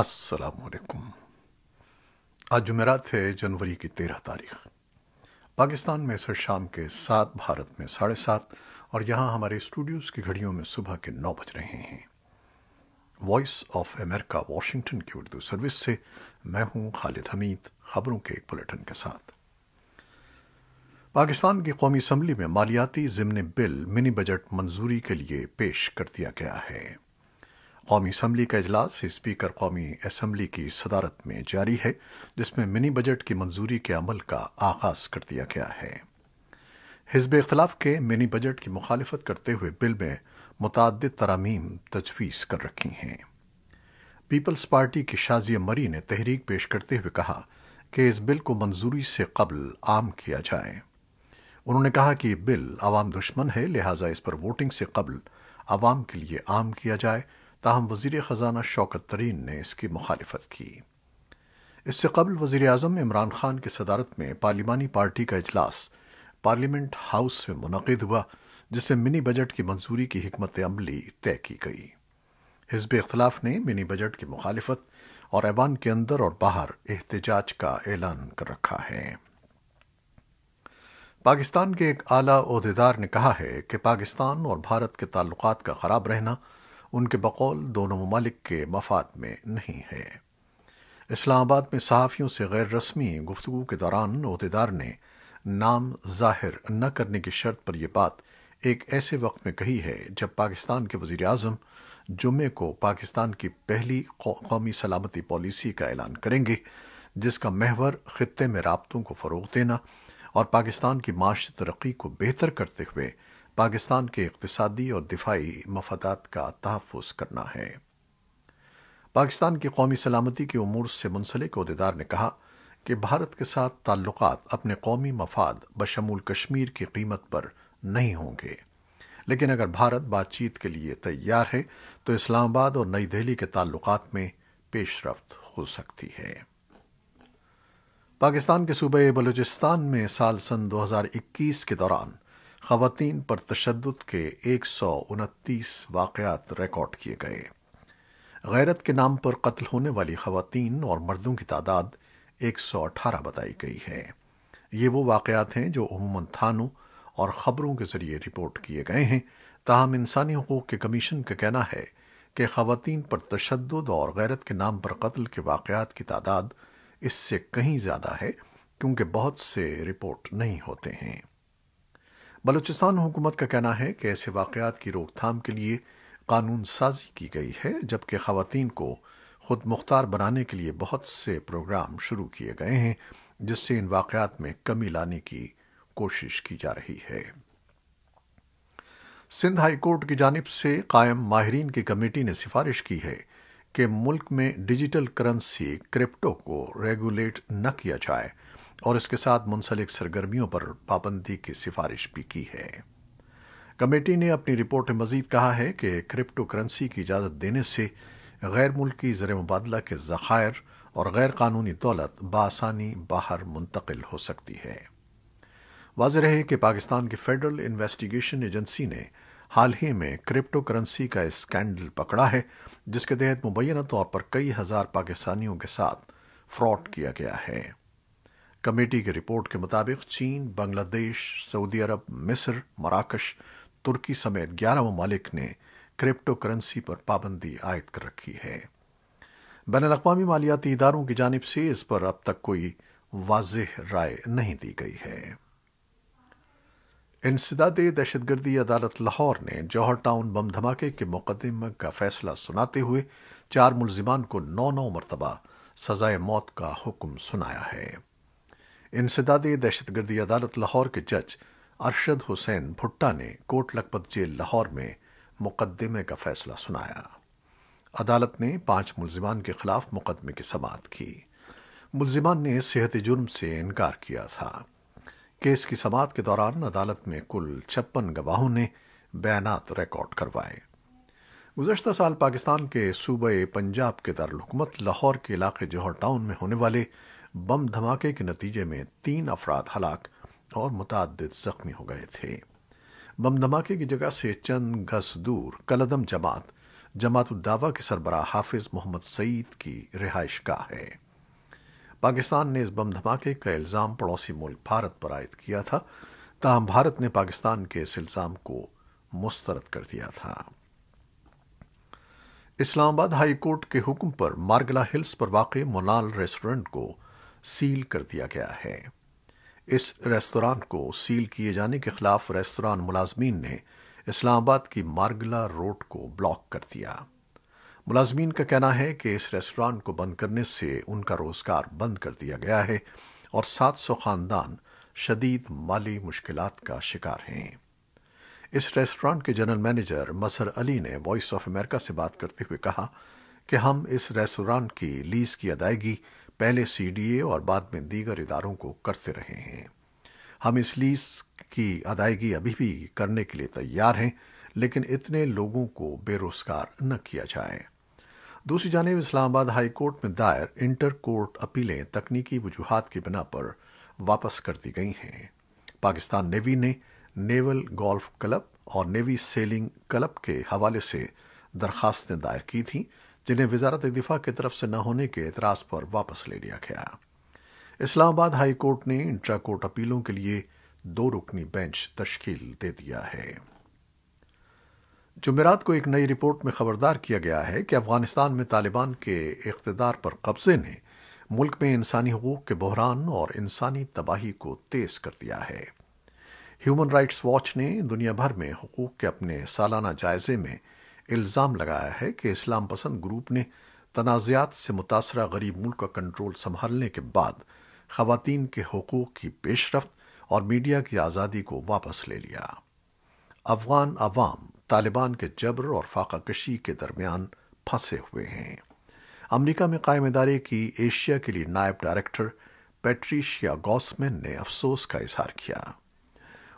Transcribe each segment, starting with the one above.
असलकुम आज जमेरात है जनवरी की तेरह तारीख पाकिस्तान में सर शाम के सात भारत में साढ़े सात और यहाँ हमारे स्टूडियोज़ की घड़ियों में सुबह के नौ बज रहे हैं वॉइस ऑफ अमेरिका वॉशिंगटन की उर्दू सर्विस से मैं हूँ खालिद हमीद खबरों के एक बुलेटिन के साथ पाकिस्तान की कौमी असम्बली में मालियाती ज़िमनी बिल मिनी बजट मंजूरी के लिए पेश कर दिया गया है कौमी असम्बली का अजलास स्पीकर कौमी असम्बली की सदारत में जारी है जिसमें मिनी बजट की मंजूरी के अमल का आगाज कर दिया गया है हिजब इख्तलाफ के मिनी बजट की मुखालफत करते हुए बिल में मुतद तरामीम तजवीज़ कर रखी हैं पीपल्स पार्टी की शाजिया मरी ने तहरीक पेश करते हुए कहा कि इस बिल को मंजूरी से कबल आम किया जाए उन्होंने कहा कि यह बिल अवाम दुश्मन है लिहाजा इस पर वोटिंग से कबल आवाम के लिए आम किया जाए ताहम वजीर ख़जाना शौकत तरीन ने इसकी मुखालफत की इससे कबल वजीर अजम इमरान खान की सदारत में पार्लिमानी पार्टी का इजलास पार्लियामेंट हाउस में मुनद हुआ जिसमें मिनी बजट की मंजूरी की हमत अमली तय की गई हिजब इख्तलाफ ने मिनी बजट की मुखालफत और ऐवान के अंदर और बाहर एहतजाज का ऐलान कर रखा है पाकिस्तान के एक आला अहदेदार ने कहा है कि पाकिस्तान और भारत के ताल्लुकात का खराब रहना उनके बकौल दोनों ममालिक के मफाद में नहीं है इस्लामाबाद में सहाफ़ियों से गैर रस्मी गुफ्तु के दौरान अहदेदार ने नाम जाहिर न करने की शर्त पर यह बात एक ऐसे वक्त में कही है जब पाकिस्तान के वजीर अजम जुमे को पाकिस्तान की पहली कौमी सलामती पॉलिसी का ऐलान करेंगे जिसका महवर ख़त्े में रबतों को फ़रोग देना और पाकिस्तान की माशी तरक्की को बेहतर करते हुए पाकिस्तान के इकतदी और दिफाई मफादात का तहफ़ करना है पाकिस्तान की कौमी सलामती के अमूर से मुंसलिक अहदेदार ने कहा कि भारत के साथ ताल्लुक अपने कौमी मफाद बशमूल कश्मीर की कीमत पर नहीं होंगे लेकिन अगर भारत बातचीत के लिए तैयार है तो इस्लामाबाद और नई दिल्ली के ताल्लुक में पेशरफ हो सकती है पाकिस्तान के सूबे बलूचिस्तान में साल सन 2021 के दौरान खवतान पर तशद के एक सौ उनतीस वाकत रिकॉर्ड किए गए गैरत के नाम पर कत्ल होने वाली खवतान और मर्दों की तादाद एक सौ अठारह बताई गई है ये वो वाकत हैं जो अमूमन थानों और ख़बरों के ज़रिए रिपोर्ट किए गए हैं ताहम इंसानी हकूक़ के कमीशन का कहना है कि खवतान पर तशद और गैरत के नाम पर कत्ल के वाकत की तादाद इससे कहीं ज़्यादा है क्योंकि बहुत से रिपोर्ट नहीं होते हैं बलूचिस्तान हुकूमत का कहना है कि ऐसे वाकयात की रोकथाम के लिए कानून साजी की गई है जबकि खातन को खुद मुख्तार बनाने के लिए बहुत से प्रोग्राम शुरू किए गए हैं जिससे इन वाकयात में कमी लाने की कोशिश की जा रही है सिंध हाई कोर्ट की जानब से कायम माहरीन की कमेटी ने सिफारिश की है कि मुल्क में डिजिटल करेंसी क्रिप्टो को रेगुलेट न किया जाए और इसके साथ मुंसलिक सरगर्मियों पर पाबंदी की सिफारिश भी की है कमेटी ने अपनी रिपोर्ट में मजीद कहा है कि क्रिप्टो करेंसी की इजाज़त देने से गैर मुल्की ज़र मुबादला के ज़खायर और गैर कानूनी दौलत बासानी बाहर मुंतकिल हो सकती है वाज रहे कि पाकिस्तान की फेडरल इन्वेस्टिगेशन एजेंसी ने हाल ही में क्रिप्टो करेंसी का स्कैंडल पकड़ा है जिसके तहत मुबैना तौर पर कई हज़ार पाकिस्तानियों के साथ फ्रॉड किया गया है कमेटी की रिपोर्ट के मुताबिक चीन बांग्लादेश सऊदी अरब मिस्र मराकश तुर्की समेत ग्यारह ममालिक ने क्रिप्टो करेंसी पर पाबंदी आयद कर रखी है बैन अवी मालियाती इदारों की जानब से इस पर अब तक कोई वाज राय नहीं दी गई है इंसदाद दहशतगर्दी अदालत लाहौर ने जौहर टाउन बम धमाके के मुकदमे का फैसला सुनाते हुए चार मुलजिमान को नौ नौ मरतबा सजाए मौत का हुक्म सुनाया है इंसदाद दहशतगर्दी अदालत लाहौर के जज अरशद हुसैन भुट्टा ने कोट लखपत जेल लाहौर में मुकदमे का फैसला सुनाया अदालत ने पांच मुलजिमान के खिलाफ मुकदमे की समात की मुलजिमान ने सेहत जुर्म से इनकार किया था केस की समात के दौरान अदालत में कुल छप्पन गवाहों ने बयानात रिकॉर्ड करवाए गुजशत साल पाकिस्तान के सूबे पंजाब के दारकूमत लाहौर के इलाके जौहर टाउन में होने वाले बम धमाके के नतीजे में तीन अफराद हलाक और मुतद जख्मी हो गए थे बम धमाके की जगह से चंद गज दूर कलदम जमात जमात उद्दावा के सरबरा हाफिज मोहम्मद सईद की रिहाइश का है पाकिस्तान ने इस बम धमाके का इल्ज़ाम पड़ोसी मुल्क भारत पर आयद किया था ताहम भारत ने पाकिस्तान के इस इल्ज़ाम को मुस्तरद कर दिया था इस्लामाबाद हाई कोर्ट के हुक्म पर मार्गला हिल्स पर वाक़ मोनाल रेस्टोरेंट को सील कर दिया गया है इस रेस्तरां को सील किए जाने के खिलाफ रेस्तरां मुलाजमीन ने इस्लामाबाद की मार्गला रोड को ब्लॉक कर दिया मुलाजमीन का कहना है कि इस रेस्टोरेंट को बंद करने से उनका रोजगार बंद कर दिया गया है और 700 खानदान शदीद माली मुश्किल का शिकार हैं इस रेस्टोरेंट के जनरल मैनेजर मसर अली ने वॉइस ऑफ अमेरिका से बात करते हुए कहा कि हम इस रेस्टोरेंट की लीज की अदायगी पहले सीडीए और बाद में दीगर इदारों को करते रहे हैं हम इस लीज की अदायगी अभी भी करने के लिए तैयार हैं लेकिन इतने लोगों को बेरोजगार न किया जाए दूसरी जानब इस्लामाबाद हाई कोर्ट में दायर इंटर कोर्ट अपीलें तकनीकी वजूहत की बिना पर वापस कर दी गई हैं पाकिस्तान नेवी ने नेवल गोल्फ क्लब और नेवी सेलिंग क्लब के हवाले से दरखास्तें दायर की थीं जिन्हें वजारत दिफा की तरफ से न होने के एतराज पर वापस ले लिया गया इस्लामाबाद हाई कोर्ट ने इंट्रा कोर्ट अपीलों के लिए दो रुकनी बेंच तश्कील दे दिया है जुमेरात को एक नई रिपोर्ट में खबरदार किया गया है कि अफगानिस्तान में तालिबान के इकतदार पर कब्जे ने मुल्क में इंसानी हकूक के बहरान और इंसानी तबाही को तेज कर दिया है ह्यूमन राइट्स वॉच ने दुनिया भर में हकूक के अपने सालाना जायजे में इल्ज़ाम लगाया है कि इस्लाम पसंद ग्रुप ने तनाज़ात से मुतासरा गरीब मुल्क का कंट्रोल संभालने के बाद खवातीन के हकूक़ की पेशरफ और मीडिया की आज़ादी को वापस ले लिया अफगान अवाम तालिबान के जबर और फाका कशी के दरमियान फंसे हुए हैं अमरीका में कायम इदारे की एशिया के लिए नायब डायरेक्टर पेट्रीशिया गॉसमैन ने अफसोस का इजहार किया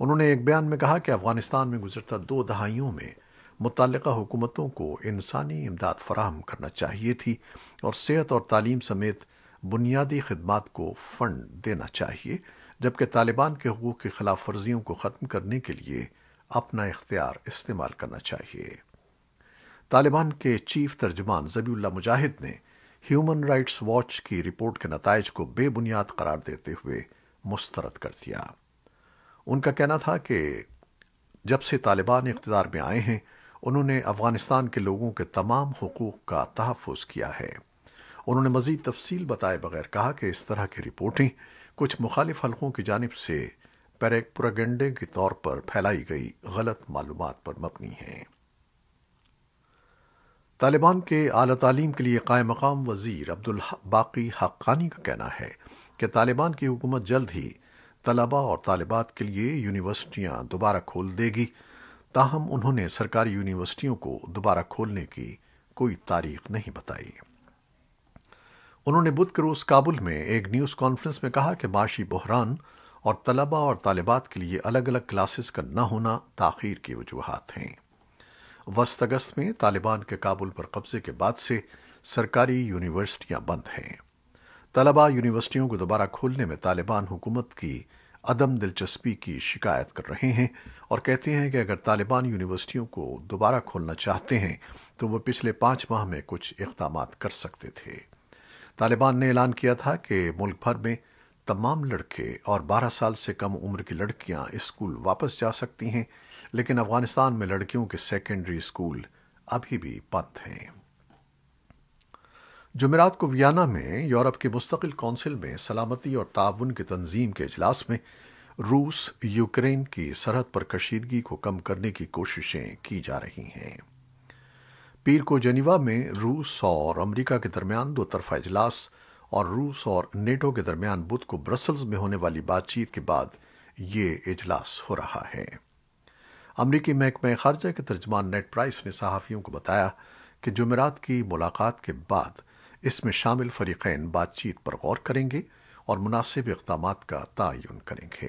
उन्होंने एक बयान में कहा कि अफगानिस्तान में गुजरता दो दहाइयों में मुतल हुकूमतों को इंसानी इमदाद फराहम करना चाहिए थी और सेहत और तालीम समेत बुनियादी खदमात को फ़ंड देना चाहिए जबकि तालिबान के हकूक़ की खिलाफ वर्जियों को ख़त्म करने के लिए अपना इख्तियार इस्तेमाल करना चाहिए तालिबान के चीफ तर्जमान जबीउल्ला मुजाहिद ने ह्यूमन राइट्स वॉच की रिपोर्ट के नतज को बेबुनियाद करार देते हुए मुस्तरद कर दिया उनका कहना था कि जब से तालिबान इकतदार में आए हैं उन्होंने अफ़गानिस्तान के लोगों के तमाम हकूक़ का तहफ़ किया है उन्होंने मज़ीद तफसील बताए बगैर कहा कि इस तरह की रिपोर्टें कुछ मुखालिफ हलकों की जानब से पैरेक के तौर पर फैलाई गई गलत मालूम पर मबनी हैं तालिबान के अली तालीम के लिए कायम मकाम वजीर अब्दुल बाकी हक्कानी का कहना है कि तालिबान की हुकूमत जल्द ही तलबा और तालिबात के लिए यूनिवर्सिटियां दोबारा खोल देगी ताहम उन्होंने सरकारी यूनिवर्सिटियों को दोबारा खोलने की कोई तारीख नहीं बताई उन्होंने बुध के रोज काबुल में एक न्यूज़ कॉन्फ्रेंस में कहा कि माशी बहरान और तलबा और तालिबात के लिए अलग अलग क्लासेस का न होना ताखीर की वजूहत हैं वस्त अगस्त में तालिबान के काबुल पर कब्जे के बाद से सरकारी यूनिवर्सिटियां बंद हैं तलबा यूनिवर्सिटियों को दोबारा खोलने में तालिबान हुकूमत की अदम दिलचस्पी की शिकायत कर रहे हैं और कहते हैं कि अगर तालिबान यूनिवर्सिटियों को दोबारा खोलना चाहते हैं तो वह पिछले पांच माह में कुछ इकदाम कर सकते थे तालिबान ने ऐलान किया था कि मुल्क भर में तमाम लड़के और 12 साल से कम उम्र की लड़कियां स्कूल वापस जा सकती हैं लेकिन अफगानिस्तान में लड़कियों के सेकेंडरी स्कूल अभी भी बंद हैं जमेरात को वियना में यूरोप के मुस्तकिल कौंसिल में सलामती और ताउन के तंजीम के अजलास में रूस यूक्रेन की सरहद पर कशीदगी को कम करने की कोशिशें की जा रही हैं पीर को जनीवा में रूस और अमरीका के दरमियान दो तरफा अजलास और रूस और नेटो के दरमियान बुध को ब्रसल्स में होने वाली बातचीत के बाद ये इजलास हो रहा है अमरीकी महकमे खारजा के तर्जमान नेट प्राइस ने सहाफ़ियों को बताया कि जमेरात की मुलाकात के बाद इसमें शामिल फरीकैन बातचीत पर गौर करेंगे और मुनासिब इकदाम का तयन करेंगे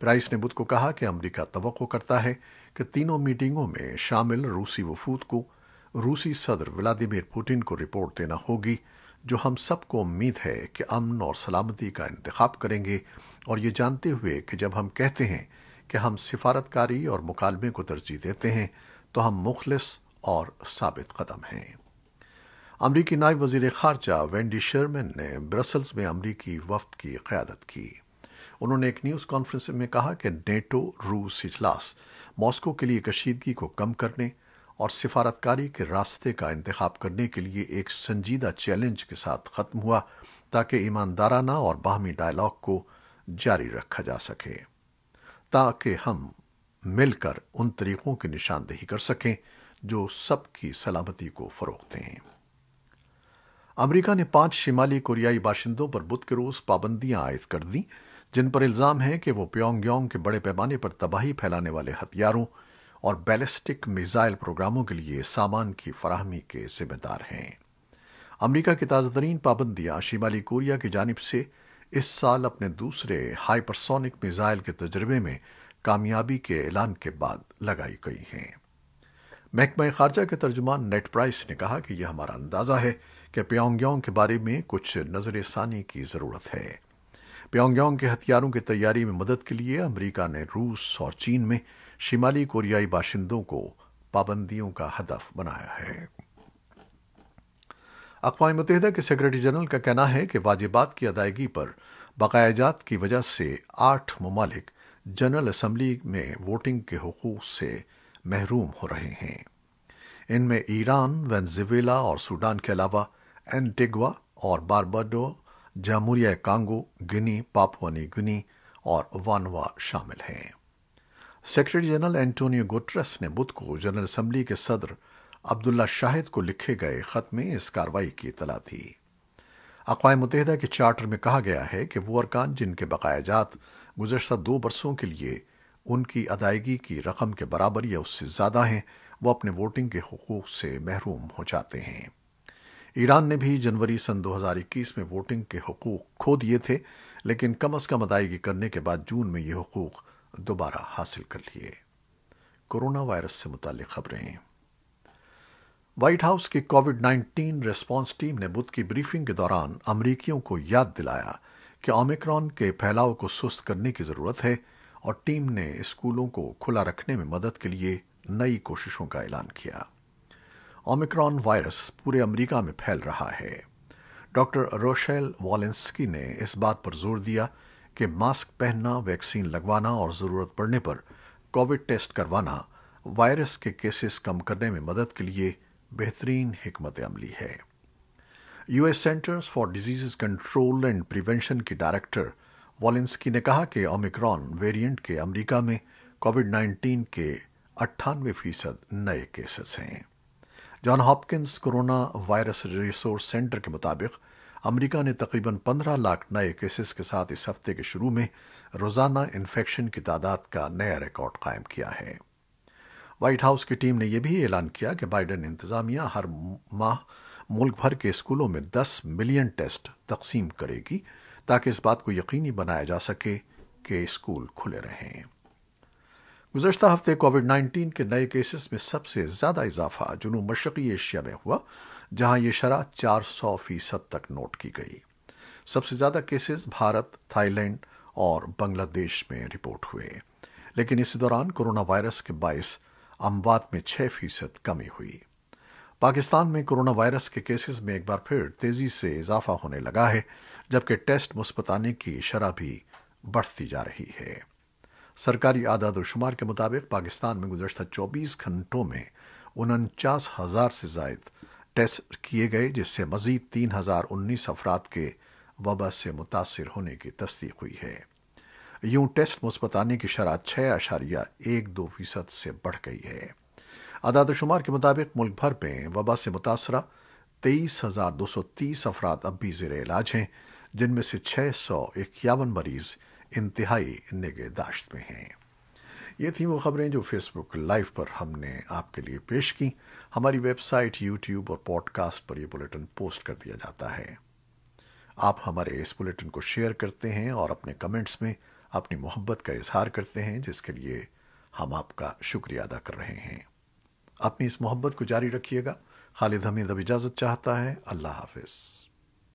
प्राइस ने बुध को कहा कि अमरीका तो करता है कि तीनों मीटिंगों में शामिल रूसी वफूद को रूसी सदर व्लादिमिर पुटिन को रिपोर्ट देना होगी जो हम सबको उम्मीद है कि अमन और सलामती का इंतखब करेंगे और ये जानते हुए कि जब हम कहते हैं कि हम सिफारतकारी और मुकालमे को तरजीह देते हैं तो हम मुखलस और साबित कदम हैं अमरीकी नायब वजीर खारजा वेंडी शर्मन ने ब्रसल्स में अमरीकी वफद की क्यादत की उन्होंने एक न्यूज़ कॉन्फ्रेंस में कहा कि नेटो रूस इजलास मॉस्को के लिए कशीदगी को कम करने और सिफारतकारी के रास्ते का इंतखब करने के लिए एक संजीदा चैलेंज के साथ ख़त्म हुआ ताकि ईमानदाराना और बाहमी डायलॉग को जारी रखा जा सके ताकि हम मिलकर उन तरीकों की निशानदेही कर सकें जो सबकी सलामती को फरोख दें अमेरिका ने पांच शिमाली कोरियाई बाशिंदों पर बुध के रोज पाबंदियां आयद कर दी जिन पर इल्जाम है कि वो प्योंगयोंग के बड़े पैमाने पर तबाही फैलाने वाले हथियारों और बैलिस्टिक मिसाइल प्रोग्रामों के लिए सामान की फराहमी के जिम्मेदार हैं अमेरिका की तरीन पाबंदियां शिमाली कोरिया की जानब से इस साल अपने दूसरे हाइपरसोनिक मिसाइल के तजर्बे में कामयाबी के ऐलान के बाद लगाई गई हैं महकमा खारजा के तर्जुमान नेट प्राइस ने कहा कि यह हमारा अंदाज़ा है कि प्योंगयोंग के बारे में कुछ नजर सानी की ज़रूरत है प्योंगयोंग के हथियारों की तैयारी में मदद के लिए अमरीका ने रूस और चीन में शिमाली कोरियाई बाशिंदों को पाबंदियों का हदफ बनाया है अकवा मुतहदा के सेक्रेटरी जनरल का कहना है कि वाजिबात की अदायगी पर बकायाजात की वजह से आठ ममालिक जनरल असम्बली में वोटिंग के हकूक से महरूम हो रहे हैं इनमें ईरान वेनेजुएला और सूडान के अलावा एंटिगुआ और बारबाडो जमहूरिया कांगो गिनी पापुआनी गिनी और वानवा शामिल हैं सेक्रेटरी जनरल एंटोनियो गुटरस ने बुध को जनरल असम्बली के सदर अब्दुल्ला शाहिद को लिखे गए खत में इस कार्रवाई की इतला दी अकवा मुतहदा के चार्टर में कहा गया है कि वो अरकान जिनके बकाया जात गुजशत दो बरसों के लिए उनकी अदायगी की रकम के बराबर या उससे ज़्यादा हैं वो अपने वोटिंग के हकूक से महरूम हो जाते हैं ईरान ने भी जनवरी सन 2021 में वोटिंग के हकूक खो दिए थे लेकिन कम अज कम अदायगी करने के बाद जून में ये हकूक दोबारा हासिल कर लिए कोरोना वायरस से मुतालिक खबरें व्हाइट हाउस की कोविड 19 रिस्पांस टीम ने बुध की ब्रीफिंग के दौरान अमरीकियों को याद दिलाया कि ओमिक्रॉन के फैलाव को सुस्त करने की जरूरत है और टीम ने स्कूलों को खुला रखने में मदद के लिए नई कोशिशों का ऐलान किया ओमिक्रॉन वायरस पूरे अमेरिका में फैल रहा है डॉक्टर रोशेल वॉलेंस्की ने इस बात पर जोर दिया कि मास्क पहनना वैक्सीन लगवाना और ज़रूरत पड़ने पर कोविड टेस्ट करवाना वायरस के केसेस कम करने में मदद के लिए बेहतरीन हमत अमली है US centres for disease control and prevention की डायरेक्टर वॉलेंस्की ने कहा कि ओमिक्रॉन वेरिएंट के अमेरिका में कोविड 19 के अट्ठानवे फीसद नए केसेस हैं John Hopkins corona virus resource centre के मुताबिक अमेरिका ने तकरीबन 15 लाख नए केसेस के साथ इस हफ्ते के शुरू में रोजाना इन्फेक्शन की तादाद का नया रिकॉर्ड कायम किया है व्हाइट हाउस की टीम ने यह भी ऐलान किया कि बाइडन इंतजामिया हर माह मुल्क भर के स्कूलों में 10 मिलियन टेस्ट तकसीम करेगी ताकि इस बात को यकीनी बनाया जा सके कि स्कूल खुले रहें गुजशत हफ्ते कोविड नाइन्टीन के नए केसेस में सबसे ज़्यादा इजाफा जुनूब मशरक़ी एशिया में हुआ जहां ये शरह चार सौ फीसद तक नोट की गई सबसे ज़्यादा केसेस भारत थाईलैंड और बांग्लादेश में रिपोर्ट हुए लेकिन इस दौरान कोरोना वायरस के बायस अमवात में छः फीसद कमी हुई पाकिस्तान में कोरोना वायरस के केसेस में एक बार फिर तेज़ी से इजाफा होने लगा है जबकि टेस्ट मुस्बत आने की शरह भी बढ़ती जा रही है सरकारी आदाद और शुमार के मुताबिक पाकिस्तान में गुजशत 24 घंटों में उनचास हज़ार से जायद टेस्ट किए गए जिससे मजीद तीन हज़ार उन्नीस अफराद के वबा से मुतासर होने की तस्दीक हुई है यूं टेस्ट मुस्बत आने की शराब छः अशारिया एक दो फीसद से बढ़ गई है आदाद शुमार के मुताबिक मुल्क भर में वबा से मुतासर तेईस हज़ार दो सौ तीस अफराद अब भी जेर इलाज हैं जिनमें से छः सौ इक्यावन मरीज़ इंतहाई निगहदाश्त में हैं ये थी वो खबरें जो फेसबुक लाइव पर हमने आपके लिए पेश की हमारी वेबसाइट यूट्यूब और पॉडकास्ट पर यह बुलेटिन पोस्ट कर दिया जाता है आप हमारे इस बुलेटिन को शेयर करते हैं और अपने कमेंट्स में अपनी मोहब्बत का इजहार करते हैं जिसके लिए हम आपका शुक्रिया अदा कर रहे हैं अपनी इस मोहब्बत को जारी रखिएगा खालिद हमीद अब इजाज़त चाहता है अल्लाह हाफिज़